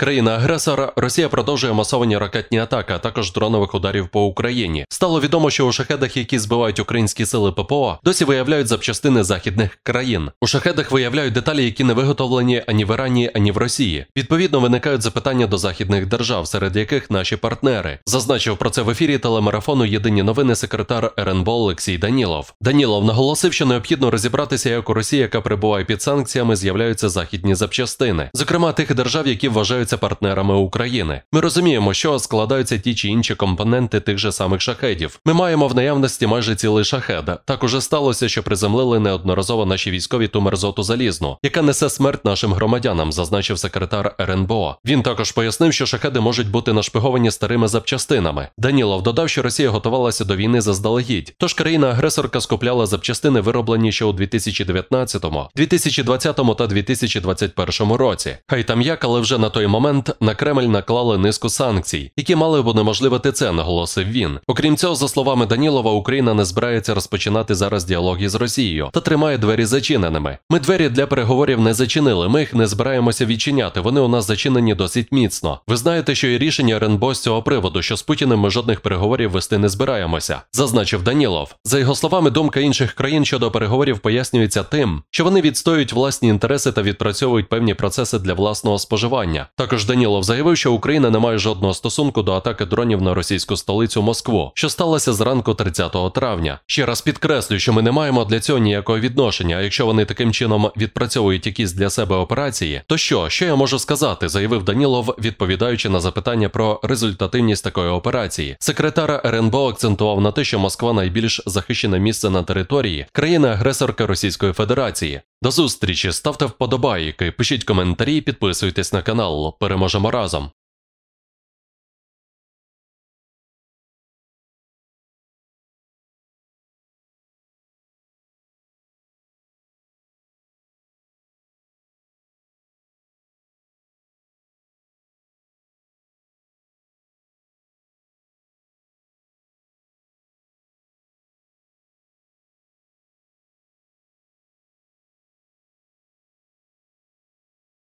Країна-агресора Росія продовжує масовані ракетні атаки, а також дронових ударів по Україні. Стало відомо, що у шахедах, які збивають українські сили ППО, досі виявляють запчастини західних країн. У шахедах виявляють деталі, які не виготовлені ані в Ірані, ані в Росії. Відповідно, виникають запитання до західних держав, серед яких наші партнери. Зазначив про це в ефірі телемарафону Єдині новини секретар РНБО Олексій Данілов. Данілов наголосив, що необхідно розібратися, як у Росії, яка перебуває під санкціями, з'являються західні запчастини, зокрема тих держав, які вважають вважаються партнерами України. Ми розуміємо, що складаються ті чи інші компоненти тих же самих шахедів. Ми маємо в наявності майже цілий шахед. Так уже сталося, що приземлили неодноразово наші військові ту мерзоту залізну, яка несе смерть нашим громадянам, зазначив секретар РНБО. Він також пояснив, що шахеди можуть бути нашпиговані старими запчастинами. Данілов додав, що Росія готувалася до війни заздалегідь, тож країна-агресорка скупляла запчастини, вироблені ще у 2019, 2020 та 2021 році. Хай там як, але вже на той момент момент на Кремль наклали низку санкцій, які мали б унеможливити це, наголосив він. Окрім цього, за словами Данілова, Україна не збирається розпочинати зараз діалог із Росією та тримає двері зачиненими. Ми двері для переговорів не зачинили. Ми їх не збираємося відчиняти. Вони у нас зачинені досить міцно. Ви знаєте, що і рішення РНБО з цього приводу, що з Путіним ми жодних переговорів вести не збираємося, зазначив Данілов. За його словами, думка інших країн щодо переговорів пояснюється тим, що вони відстоюють власні інтереси та відпрацьовують певні процеси для власного споживання. Так також Данілов заявив, що Україна не має жодного стосунку до атаки дронів на російську столицю Москву, що сталося зранку 30 травня. Ще раз підкреслюю, що ми не маємо для цього ніякого відношення. А якщо вони таким чином відпрацьовують якісь для себе операції, то що, що я можу сказати? заявив Данілов, відповідаючи на запитання про результативність такої операції. Секретар РНБО акцентував на те, що Москва найбільш захищене місце на території країни-агресорки Російської Федерації. До зустрічі, ставте вподобайки, пишіть коментарі, підписуйтесь на канал. Переможемо разом!